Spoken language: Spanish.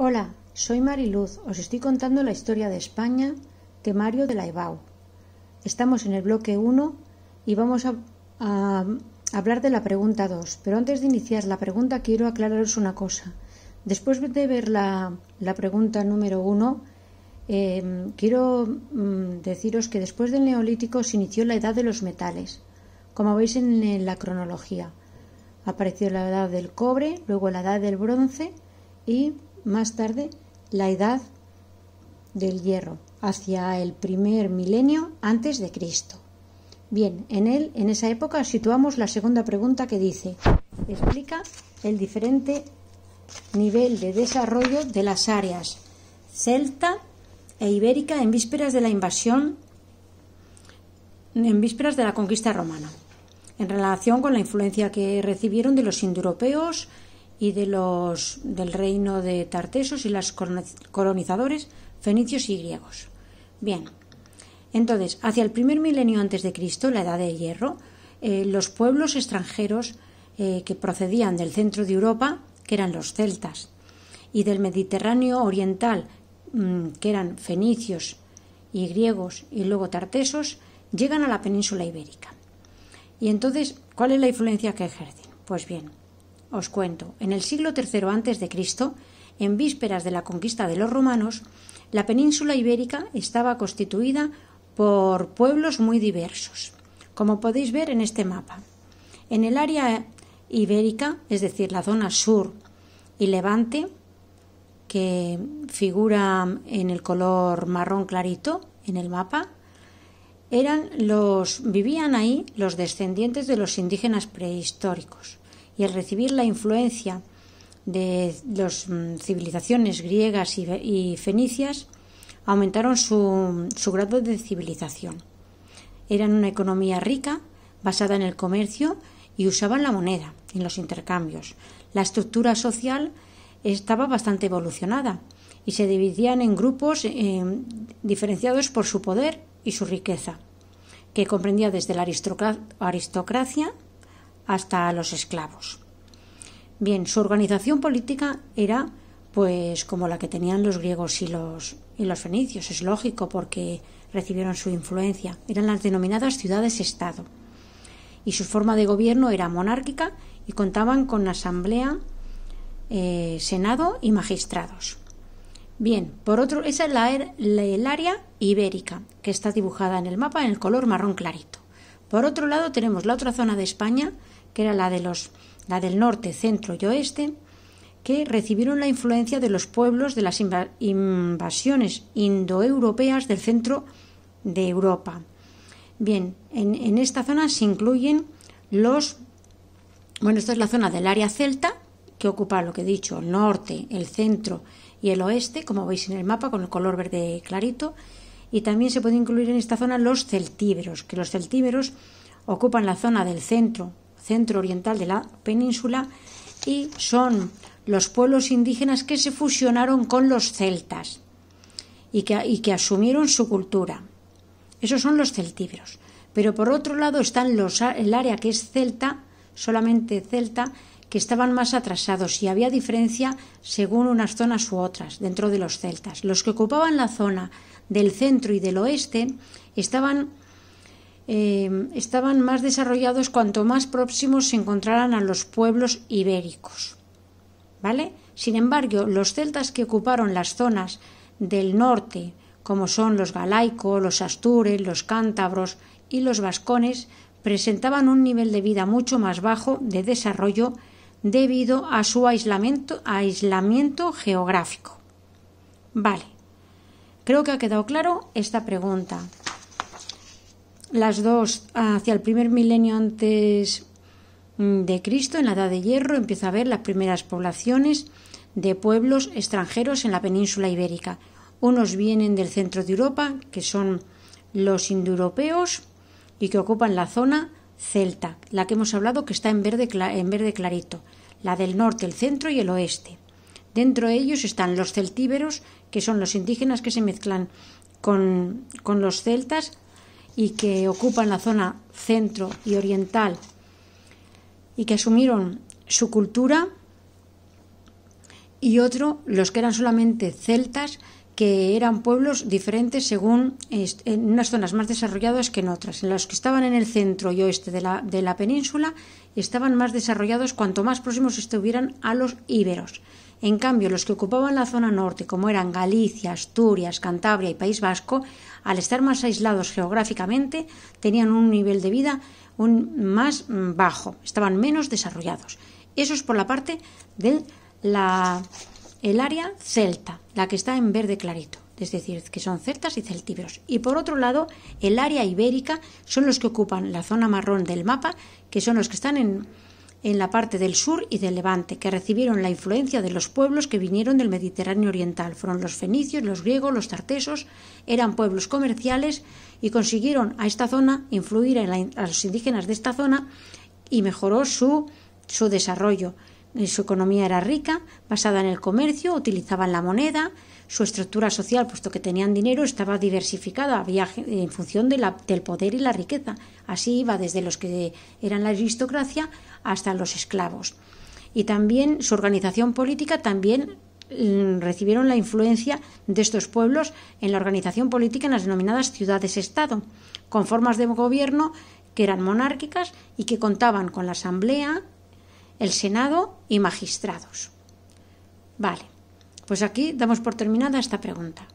Hola, soy Mariluz. Os estoy contando la historia de España, Mario de la EBAU. Estamos en el bloque 1 y vamos a, hablar de la pregunta 2. Pero antes de iniciar la pregunta quiero aclararos una cosa. Después de ver la, pregunta número 1, eh, quiero mm, deciros que después del Neolítico se inició la edad de los metales, como veis en la cronología. Apareció la edad del cobre, luego la edad del bronce y más tarde la edad del hierro, hacia el primer milenio antes de Cristo. Bien, en él, en esa época, situamos la segunda pregunta que dice: explica el diferente nivel de desarrollo de las áreas celta e ibérica en vísperas de la invasión, en vísperas de la conquista romana, en relación con la influencia que recibieron de los indoeuropeos, y de los del reino de Tartesos y los colonizadores fenicios y griegos. Bien, entonces, hacia el primer milenio antes de Cristo, la Edad de Hierro, eh, los pueblos extranjeros eh, que procedían del centro de Europa, que eran los celtas, y del Mediterráneo oriental, mm, que eran fenicios y griegos y luego tartesos, llegan a la península ibérica. Y entonces, ¿cuál es la influencia que ejercen? Pues bien, os cuento, en el siglo III a.C., en vísperas de la conquista de los romanos, la península ibérica estaba constituida por pueblos muy diversos, como podéis ver en este mapa. En el área ibérica, es decir, la zona sur y levante, que figura en el color marrón clarito en el mapa, eran los vivían ahí los descendientes de los indígenas prehistóricos, y al recibir la influencia de las mm, civilizaciones griegas y, fenicias, aumentaron su, grado de civilización. Eran una economía rica, basada en el comercio, y usaban la moneda en los intercambios. La estructura social estaba bastante evolucionada y se dividían en grupos eh, diferenciados por su poder y su riqueza, que comprendía desde la aristocracia hasta los esclavos. Bien, su organización política era pues como la que tenían los griegos y los, los fenicios, es lógico porque recibieron su influencia. Eran las denominadas ciudades-estado. Y su forma de gobierno era monárquica y contaban con asamblea, eh, senado y magistrados. Bien, por otro, esa es er, la, el área ibérica, que está dibujada en el mapa en el color marrón clarito. Por otro lado, tenemos la otra zona de España, que era la, de los, la del norte, centro y oeste, que recibieron la influencia de los pueblos de las invasiones indoeuropeas del centro de Europa. Bien, en, en esta zona se incluyen los. Bueno, esta es la zona del área celta, que ocupa lo que he dicho, el norte, el centro y el oeste, como veis en el mapa, con el color verde clarito, y también se puede incluir en esta zona los celtíberos, que los celtíberos ocupan la zona del centro, centro oriental de la península y son los pueblos indígenas que se fusionaron con los celtas y que, y que asumieron su cultura. Esos son los celtíberos. Pero por otro lado están los, el área que es celta, solamente celta, que estaban más atrasados y había diferencia según unas zonas u otras dentro de los celtas. Los que ocupaban la zona del centro y del oeste estaban, eh, estaban más desarrollados cuanto más próximos se encontraran a los pueblos ibéricos. ¿Vale? Sin embargo, los celtas que ocuparon las zonas del norte, como son los galaicos, los astures, los cántabros y los vascones, presentaban un nivel de vida mucho más bajo de desarrollo debido a su aislamiento, aislamiento geográfico. Vale. Creo que ha quedado claro esta pregunta. Las dos, hacia el primer milenio antes mm, de Cristo, en la Edad de Hierro, empieza a haber las primeras poblaciones de pueblos extranjeros en la península ibérica. Unos vienen del centro de Europa, que son los indoeuropeos y que ocupan la zona celta, la que hemos hablado que está en verde, en verde clarito, la del norte, el centro y el oeste. Dentro de ellos están los celtíberos, que son los indígenas que se mezclan con, los celtas y que ocupan la zona centro y oriental y que asumieron su cultura y otro los que eran solamente celtas que eran pueblos diferentes según en unas zonas más desarrolladas que en otras. En los que estaban en el centro y oeste de la, de la península estaban más desarrollados cuanto más próximos estuvieran a los íberos. En cambio, los que ocupaban la zona norte, como eran Galicia, Asturias, Cantabria y País Vasco, al estar más aislados geográficamente, tenían un nivel de vida un más mm, bajo, estaban menos desarrollados. Eso es por la parte del el área celta, la que está en verde clarito, es decir, que son celtas y celtíberos. Y por otro lado, el área ibérica son los que ocupan la zona marrón del mapa, que son los que están en, en la parte del sur y del levante, que recibieron la influencia de los pueblos que vinieron del Mediterráneo oriental. Fueron los fenicios, los griegos, los tartesos, eran pueblos comerciales y consiguieron a esta zona influir en los indígenas de esta zona y mejoró su, su desarrollo. Su economía era rica, basada en el comercio, utilizaban la moneda, su estructura social, puesto que tenían dinero, estaba diversificada, había en función de la, del poder y la riqueza. Así iba desde los que eran la aristocracia hasta los esclavos. Y también su organización política también mm, recibieron la influencia de estos pueblos en la organización política en las denominadas ciudades-estado, con formas de gobierno que eran monárquicas y que contaban con la asamblea, el Senado y magistrados. Vale, pues aquí damos por terminada esta pregunta.